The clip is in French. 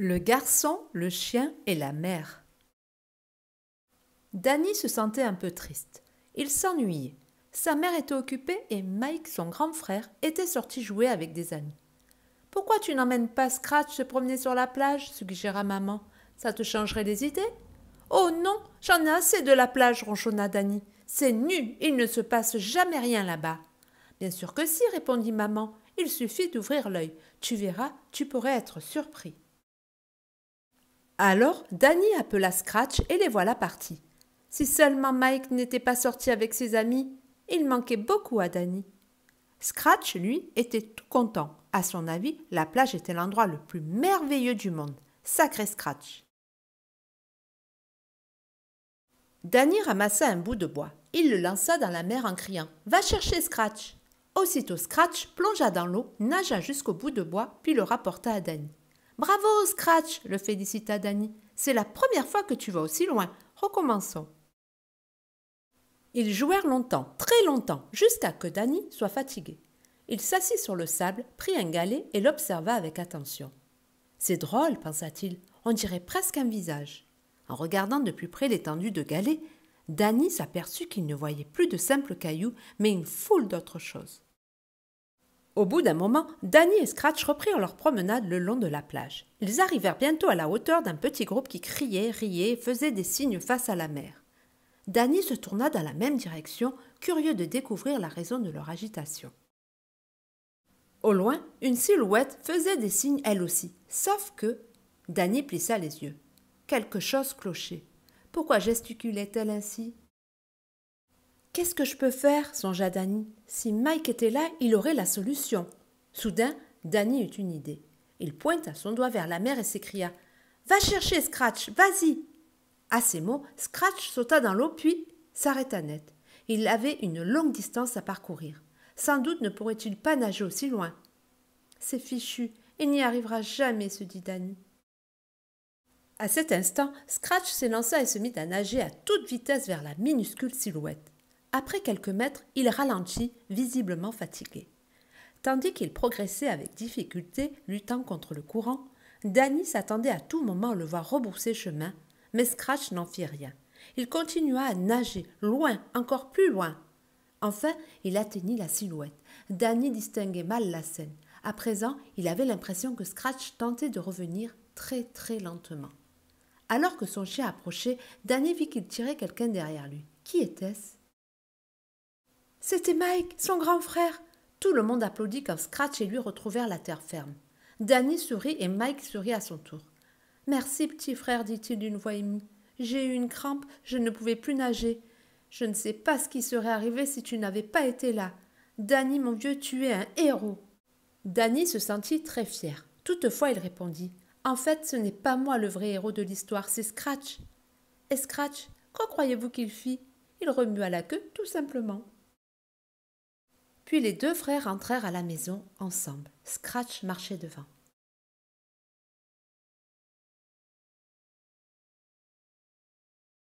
Le garçon, le chien et la mère. Danny se sentait un peu triste. Il s'ennuyait. Sa mère était occupée et Mike, son grand frère, était sorti jouer avec des amis. Pourquoi tu n'emmènes pas Scratch se promener sur la plage suggéra maman. Ça te changerait les idées Oh non, j'en ai assez de la plage, ronchonna Danny. C'est nu, il ne se passe jamais rien là-bas. Bien sûr que si, répondit maman. Il suffit d'ouvrir l'œil. Tu verras, tu pourrais être surpris. Alors Danny appela Scratch et les voilà partis. Si seulement Mike n'était pas sorti avec ses amis, il manquait beaucoup à Danny. Scratch, lui, était tout content. À son avis, la plage était l'endroit le plus merveilleux du monde. Sacré Scratch. Danny ramassa un bout de bois. Il le lança dans la mer en criant Va chercher Scratch Aussitôt Scratch plongea dans l'eau, nagea jusqu'au bout de bois, puis le rapporta à Danny. Bravo, Scratch le félicita Danny. C'est la première fois que tu vas aussi loin. Recommençons. Ils jouèrent longtemps, très longtemps, jusqu'à que Danny soit fatigué. Il s'assit sur le sable, prit un galet et l'observa avec attention. C'est drôle, pensa-t-il, on dirait presque un visage. En regardant de plus près l'étendue de galets, Danny s'aperçut qu'il ne voyait plus de simples cailloux, mais une foule d'autres choses. Au bout d'un moment, Danny et Scratch reprirent leur promenade le long de la plage. Ils arrivèrent bientôt à la hauteur d'un petit groupe qui criait, riait et faisait des signes face à la mer. Danny se tourna dans la même direction, curieux de découvrir la raison de leur agitation. Au loin, une silhouette faisait des signes elle aussi, sauf que Danny plissa les yeux. Quelque chose clochait. Pourquoi gesticulait-elle ainsi Qu'est-ce que je peux faire songea Danny. Si Mike était là, il aurait la solution. Soudain, Danny eut une idée. Il pointa son doigt vers la mer et s'écria Va chercher Scratch, vas-y À ces mots, Scratch sauta dans l'eau puis s'arrêta net. Il avait une longue distance à parcourir. Sans doute ne pourrait-il pas nager aussi loin. C'est fichu, il n'y arrivera jamais, se dit Danny. À cet instant, Scratch s'élança et se mit à nager à toute vitesse vers la minuscule silhouette. Après quelques mètres, il ralentit, visiblement fatigué. Tandis qu'il progressait avec difficulté, luttant contre le courant, Danny s'attendait à tout moment à le voir rebourser chemin, mais Scratch n'en fit rien. Il continua à nager, loin, encore plus loin. Enfin, il atteignit la silhouette. Danny distinguait mal la scène. À présent, il avait l'impression que Scratch tentait de revenir très très lentement. Alors que son chien approchait, Danny vit qu'il tirait quelqu'un derrière lui. Qui était-ce c'était Mike, son grand frère. Tout le monde applaudit quand Scratch et lui retrouvèrent la terre ferme. Danny sourit et Mike sourit à son tour. Merci, petit frère, dit-il d'une voix émue. J'ai eu une crampe, je ne pouvais plus nager. Je ne sais pas ce qui serait arrivé si tu n'avais pas été là. Danny, mon vieux, tu es un héros. Danny se sentit très fier. Toutefois, il répondit En fait, ce n'est pas moi le vrai héros de l'histoire, c'est Scratch. Et Scratch, quoi croyez-vous qu'il fit Il remua la queue tout simplement. Puis les deux frères entrèrent à la maison ensemble. Scratch marchait devant.